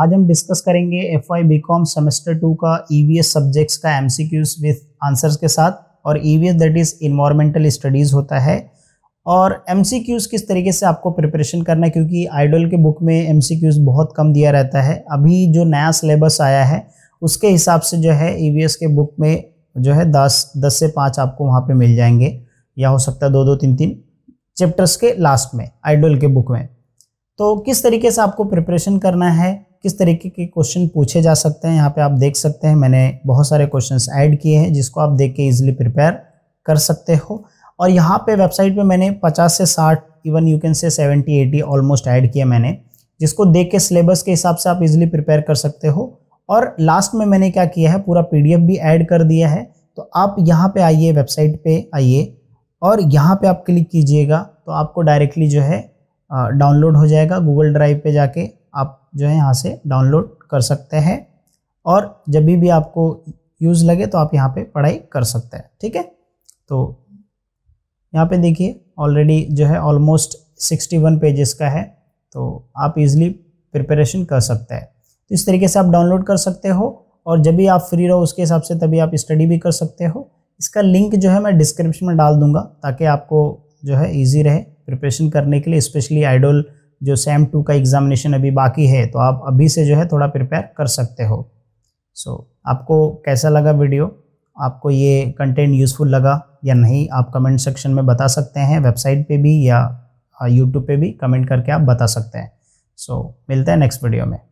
आज हम डिस्कस करेंगे F Y B com semester two का ई वी एस सब्जेक्ट्स का M C Qs with answers के साथ और E V S that is environmental studies होता है और एम सी क्यूज़ किस तरीके से आपको प्रिपरेशन करना है क्योंकि आइडल के बुक में एम सी क्यूज़ बहुत कम दिया रहता है अभी जो नया सिलेबस आया है उसके हिसाब से जो है ई वी एस के बुक में जो है दस दस से पाँच आपको वहाँ पर मिल जाएंगे या हो सकता है दो दो तीन तीन चैप्टर्स के लास्ट में आइडल के बुक में तो किस तरीके से आपको प्रिपरेशन करना है किस तरीके के क्वेश्चन पूछे जा सकते हैं यहाँ पे आप देख सकते हैं मैंने बहुत सारे क्वेश्चंस ऐड किए हैं जिसको आप देख के ईजिली प्रिपेयर कर सकते हो और यहाँ पे वेबसाइट पे मैंने 50 से 60 even you can say 70 80 almost add किया मैंने जिसको देख के सिलेबस के हिसाब से आप इजिली प्रिपेयर कर सकते हो और लास्ट में मैंने क्या किया है पूरा पी भी ऐड कर दिया है तो आप यहाँ पर आइए वेबसाइट पर आइए और यहाँ पर आप क्लिक कीजिएगा तो आपको डायरेक्टली जो है डाउनलोड हो जाएगा गूगल ड्राइव पर जाके आप जो है यहाँ से डाउनलोड कर सकते हैं और जब भी भी आपको यूज़ लगे तो आप यहाँ पे पढ़ाई कर सकते हैं ठीक है तो यहाँ पे देखिए ऑलरेडी जो है ऑलमोस्ट 61 पेजेस का है तो आप इजीली प्रिपरेशन कर सकते हैं तो इस तरीके से आप डाउनलोड कर सकते हो और जब भी आप फ्री रहो उसके हिसाब से तभी आप स्टडी भी कर सकते हो इसका लिंक जो है मैं डिस्क्रिप्शन में डाल दूँगा ताकि आपको जो है ईजी रहे प्रिपरेशन करने के लिए स्पेशली आइडोल जो सेम टू का एग्ज़ामिनेशन अभी बाकी है तो आप अभी से जो है थोड़ा प्रिपेयर कर सकते हो सो so, आपको कैसा लगा वीडियो आपको ये कंटेंट यूज़फुल लगा या नहीं आप कमेंट सेक्शन में बता सकते हैं वेबसाइट पे भी या यूट्यूब पे भी कमेंट करके आप बता सकते हैं सो so, मिलते हैं नेक्स्ट वीडियो में